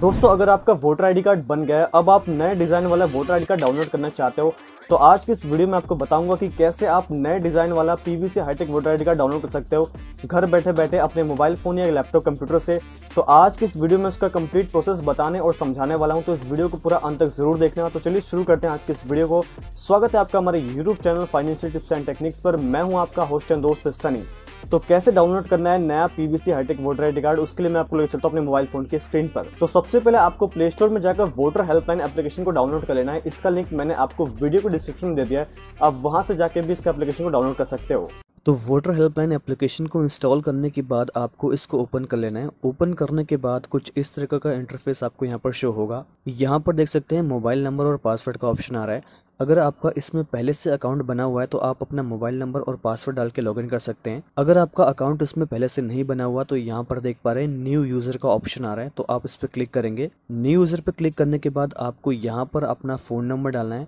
दोस्तों अगर आपका वोटर आईडी कार्ड बन गया है अब आप नए डिज़ाइन वाला वोटर आईडी कार्ड डाउनलोड करना चाहते हो तो आज की इस वीडियो में आपको बताऊंगा कि कैसे आप नए डिज़ाइन वाला पीवी से hitech voter ID card download कर सकते हो घर बैठे बैठे अपने मोबाइल फ़ोन या लैपटॉप कंप्यूटर से तो आज की इस वीडियो में उसका कंप्लीट प्रोसेस बताने और समझाने वाला हूँ तो इस वीडियो को पूरा अंत तक जरूर देखना तो चलिए शुरू करते हैं आज की इस वीडियो को स्वागत है आपका हमारे YouTube channel financial tips and techniques पर मैं हूँ आपका होस्ट एंड दोस्त सनी तो कैसे डाउनलोड करना है नया PVC hitech voter ID card उसके लिए मैं आपको लेकर चलता हूँ अपने मोबाइल फोन के स्क्रीन पर तो सबसे पहले आपको प्ले स्टोर में जाकर वोटर हेल्पलाइन एप्लीकेशन को डाउनलोड कर लेना है इसका लिंक मैंने आपको वीडियो को डिस्क्रिप्शन में दे दिया है आप वहां से जाकर भी इसका एप्लीकेशन को डाउनलोड कर सकते हो तो वोटर हेल्पलाइन एप्लीकेशन को इंस्टॉल करने के बाद आपको इसको ओपन कर लेना है ओपन करने के बाद कुछ इस तरह का इंटरफेस आपको यहाँ पर शो होगा यहाँ पर देख सकते हैं मोबाइल नंबर और पासवर्ड का ऑप्शन आ रहा है अगर आपका इसमें पहले से अकाउंट बना हुआ है तो आप अपना मोबाइल नंबर और पासवर्ड डाल के लॉग कर सकते हैं अगर आपका अकाउंट इसमें पहले से नहीं बना हुआ तो यहाँ पर देख पा रहे हैं न्यू यूज़र का ऑप्शन आ रहा है तो आप इस पर क्लिक करेंगे न्यू यूज़र पर क्लिक करने के बाद आपको यहाँ पर अपना फ़ोन नंबर डालना है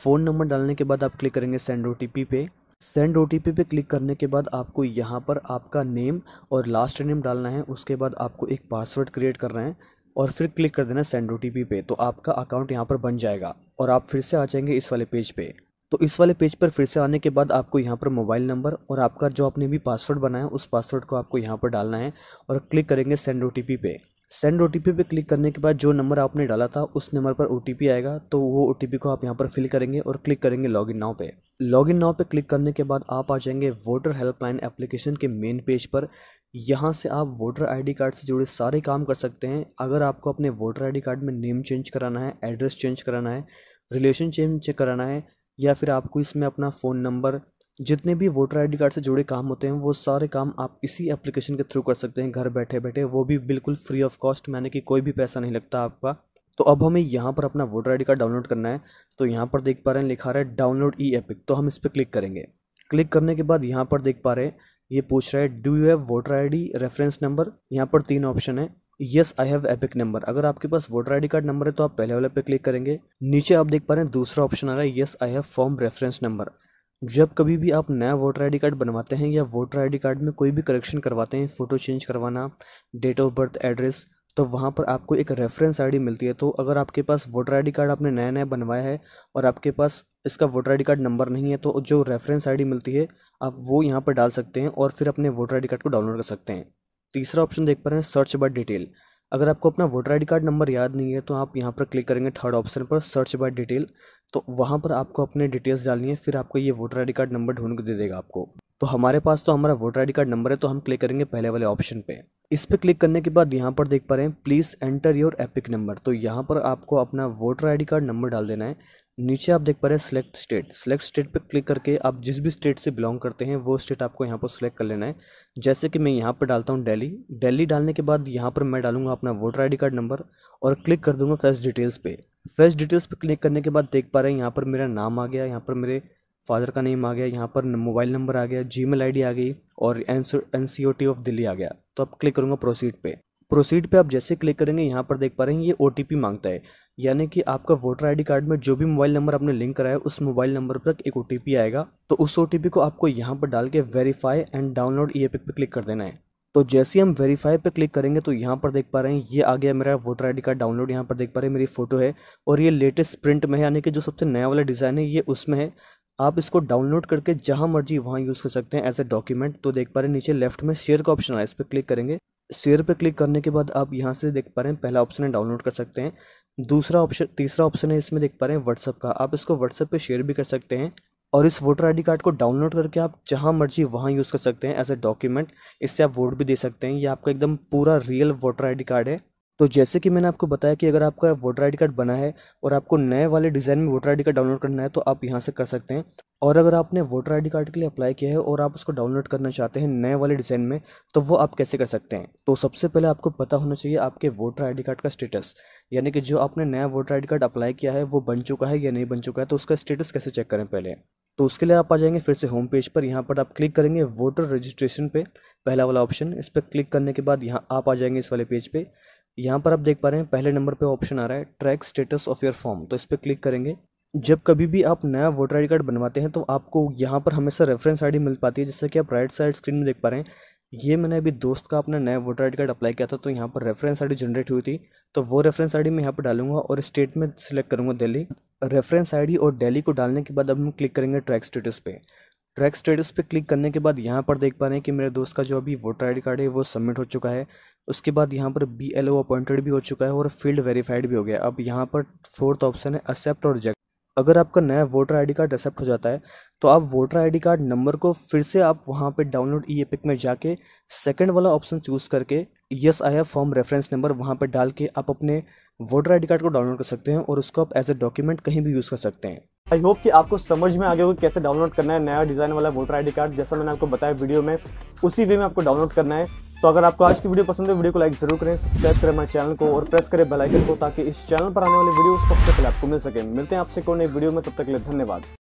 फ़ोन नंबर डालने के बाद आप क्लिक करेंगे सेंड ओ पे सेंड ओ पे क्लिक करने के बाद आपको यहाँ पर आपका नेम और लास्ट नेम डालना है उसके बाद आपको एक पासवर्ड क्रिएट करना है और फिर क्लिक कर देना सेंड ओ पे तो आपका अकाउंट यहाँ पर बन जाएगा और आप फिर से आ जाएंगे इस वाले पेज पे तो इस वाले पेज पर फिर से आने के बाद आपको यहाँ पर मोबाइल नंबर और आपका जो आपने भी पासवर्ड बनाया उस पासवर्ड को आपको यहाँ पर डालना है और क्लिक करेंगे सेंड ओ पे सेंड ओ पे क्लिक करने के बाद जो नंबर आपने डाला था उस नंबर पर ओ आएगा तो वो ओ को आप यहाँ पर फिल करेंगे और क्लिक करेंगे लॉग इन नाव पर लॉग इन नाव पर क्लिक करने के बाद आप आ जाएंगे वोटर हेल्पलाइन एप्लीकेशन के मेन पेज पर यहाँ से आप वोटर आईडी कार्ड से जुड़े सारे काम कर सकते हैं अगर आपको अपने वोटर आईडी कार्ड में नेम चेंज कराना है एड्रेस चेंज कराना है रिलेशन चेंज कराना है या फिर आपको इसमें अपना फ़ोन नंबर जितने भी वोटर आईडी कार्ड से जुड़े काम होते हैं वो सारे काम आप इसी एप्लीकेशन के थ्रू कर सकते हैं घर बैठे बैठे वो भी बिल्कुल फ्री ऑफ कॉस्ट मैंने कि कोई भी पैसा नहीं लगता आपका तो अब हमें यहाँ पर अपना वोटर आई कार्ड डाउनलोड करना है तो यहाँ पर देख पा रहे हैं लिखा रहा है डाउनलोड ई एपिक तो हम इस पर क्लिक करेंगे क्लिक करने के बाद यहाँ पर देख पा रहे हैं ये पूछ रहा है do you have voter ID reference number यहाँ पर तीन ऑप्शन है yes I have EPIC number अगर आपके पास वोटर आईडी कार्ड नंबर है तो आप पहले वाले पे क्लिक करेंगे नीचे आप देख पा रहे हैं दूसरा ऑप्शन आ रहा है yes I have form reference number जब कभी भी आप नया वोटर आईडी कार्ड बनवाते हैं या वोटर आईडी कार्ड में कोई भी करेक्शन करवाते हैं फ़ोटो चेंज करवाना डेट ऑफ बर्थ एड्रेस तो वहाँ पर आपको एक रेफरेंस आईडी मिलती है तो अगर आपके पास वोटर आईडी कार्ड आपने नया नया बनवाया है और आपके पास इसका वोटर आईडी कार्ड नंबर नहीं है तो जो रेफरेंस आईडी मिलती है आप वो यहाँ पर डाल सकते हैं और फिर अपने वोटर आईडी कार्ड को डाउनलोड कर सकते हैं तीसरा ऑप्शन देख पा रहे हैं सर्च बाय डिटेल अगर आपको अपना वोटर आईडी कार्ड नंबर याद नहीं है तो आप यहाँ पर क्लिक करेंगे थर्ड ऑप्शन पर सर्च बाय डिटेल तो वहाँ पर आपको अपने डिटेल्स डालनी है फिर आपको ये वोटर आईडी कार्ड नंबर ढूंढ के दे देगा आपको तो हमारे पास तो हमारा वोटर आईडी कार्ड नंबर है तो हम क्लिक करेंगे पहले वाले ऑप्शन पर इस पर क्लिक करने के बाद यहाँ पर देख पा रहे हैं please enter your EPIC number तो यहाँ पर आपको अपना वोटर आईडी कार्ड नंबर डाल देना है नीचे आप देख पा रहे हैं सिलेक्ट स्टेट सिलेक्ट स्टेट पर क्लिक करके आप जिस भी स्टेट से बिलोंग करते हैं वो स्टेट आपको यहाँ पर सिलेक्ट कर लेना है जैसे कि मैं यहाँ पर डालता हूँ डेली डेली डालने के बाद यहाँ पर मैं डालूंगा अपना वोटर आईडी कार्ड नंबर और क्लिक कर दूंगा फेस्ट डिटेल्स पे फेस्ट डिटेल्स पर क्लिक करने के बाद देख पा रहे हैं यहाँ पर मेरा नाम आ गया यहाँ पर मेरे फादर का नेम आ गया यहाँ पर मोबाइल नंबर आ गया जी मेल आ गई और N C O T of Delhi आ गया तो आप क्लिक करूँगा प्रोसीड पे प्रोसीड पे आप जैसे क्लिक करेंगे यहाँ पर देख पा रहे हैं ये ओ मांगता है यानी कि आपका वोटर आईडी कार्ड में जो भी मोबाइल नंबर आपने लिंक कराया है उस मोबाइल नंबर पर एक ओ आएगा तो उस ओ को आपको यहाँ पर डाल के वेरीफाई एंड डाउनलोड ई पे क्लिक कर देना है तो जैसे ही हम वेरीफाई पे क्लिक करेंगे तो यहाँ पर देख पा रहे हैं ये आ गया मेरा वोटर आईडी कार्ड डाउनलोड यहाँ पर देख पा रहे हैं मेरी फोटो है और ये लेटेस्ट प्रिंट में है यानी कि जो सबसे नया वाला डिज़ाइन है ये उसमें है आप इसको डाउनलोड करके जहाँ मर्जी वहाँ यूज़ कर सकते हैं एज ए डॉक्यूमेंट तो देख पा रहे हैं नीचे लेफ्ट में शेयर का ऑप्शन आया इस पर क्लिक करेंगे शेयर पर क्लिक करने के बाद आप यहाँ से देख पा रहे हैं पहला ऑप्शन है डाउनलोड कर सकते हैं दूसरा ऑप्शन तीसरा ऑप्शन है इसमें देख पा रहे हैं व्हाट्सअप का आप इसको व्हाट्सअप पर शेयर भी कर सकते हैं और इस वोटर आईडी कार्ड को डाउनलोड करके आप जहाँ मर्जी वहाँ यूज़ कर सकते हैं एज ए डॉक्यूमेंट इससे आप वोट भी दे सकते हैं ये आपका एकदम पूरा रियल वोटर आईडी कार्ड है तो जैसे कि मैंने आपको बताया कि अगर आपका वोटर आई डी कार्ड बना है और आपको नए वाले डिज़ाइन में voter I D card download करना है तो आप यहाँ से कर सकते हैं और अगर आपने वोटर आई डी कार्ड के लिए अप्लाई किया है और आप उसको डाउनलोड करना चाहते हैं नए वाले डिज़ाइन में तो वो आप कैसे कर सकते हैं तो सबसे पहले आपको पता होना चाहिए आपके वोटर आई कार्ड का स्टेटस यानी कि जो आपने नया वोटर आई कार्ड अप्लाई किया है वो बन चुका है या नहीं बन चुका है तो उसका स्टेटस कैसे चेक करें पहले तो उसके लिए आप आ जाएंगे फिर से होम पेज पर यहाँ पर आप क्लिक करेंगे वोटर रजिस्ट्रेशन पे पहला वाला ऑप्शन इस पर क्लिक करने के बाद यहाँ आप आ जाएंगे इस वाले पेज पे यहाँ पर आप देख पा रहे हैं पहले नंबर पे ऑप्शन आ रहा है track status of your form तो इस पर क्लिक करेंगे जब कभी भी आप नया वोटर आई कार्ड बनवाते हैं तो आपको यहाँ पर हमेशा रेफरेंस आई मिल पाती है जैसे कि आप राइट साइड स्क्रीन में देख पा रहे हैं ये मैंने अभी दोस्त का अपना नया वोटर आई कार्ड अप्लाई किया था तो यहाँ पर रेफरेंस आई जनरेट हुई थी तो वो रेफरेंस आई मैं यहाँ पर डालूंगा और स्टेट में सिलेक्ट करूँगा दिल्ली रेफरेंस आई और दिल्ली को डालने के बाद अब हम क्लिक करेंगे ट्रैक स्टेटस पे ट्रैक स्टेटस पे क्लिक करने के बाद यहाँ पर देख पा रहे हैं कि मेरे दोस्त का जो अभी वोटर आई कार्ड है वो सबमिट हो चुका है उसके बाद यहाँ पर बी एल ओ अपॉइंटेड भी हो चुका है और फील्ड वेरीफाइड भी हो गया अब यहाँ पर फोर्थ ऑप्शन है एक्सेप्ट और रिजेक्ट अगर आपका नया वोटर आईडी कार्ड एक्सेप्ट हो जाता है तो आप वोटर आईडी कार्ड नंबर को फिर से आप वहाँ पे डाउनलोड ई एपिक में जाके सेकंड वाला ऑप्शन चूज़ करके yes I have form reference number वहाँ पे डाल के आप अपने वोटर आई कार्ड को डाउनलोड कर सकते हैं और उसको आप एज ए डॉक्यूमेंट कहीं भी यूज़ कर सकते हैं आई होप कि आपको समझ में आ गया होगा कैसे डाउनलोड करना है नया डिज़ाइन वाला वोटर आई कार्ड जैसा मैंने आपको बताया वीडियो में उसी वे में आपको डाउनलोड करना है तो अगर आपको आज की वीडियो पसंद है वीडियो को लाइक जरूर करें सब्सक्राइब करें हमारे चैनल को और प्रेस करें बेल आइकन को ताकि इस चैनल पर आने वाले वीडियो सबसे पहले आपको मिल सके मिलते हैं आपसे कोई नई वीडियो में तब तक के लिए धन्यवाद